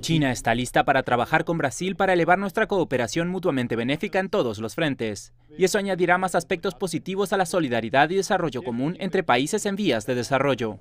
China está lista para trabajar con Brasil para elevar nuestra cooperación mutuamente benéfica en todos los frentes, y eso añadirá más aspectos positivos a la solidaridad y desarrollo común entre países en vías de desarrollo.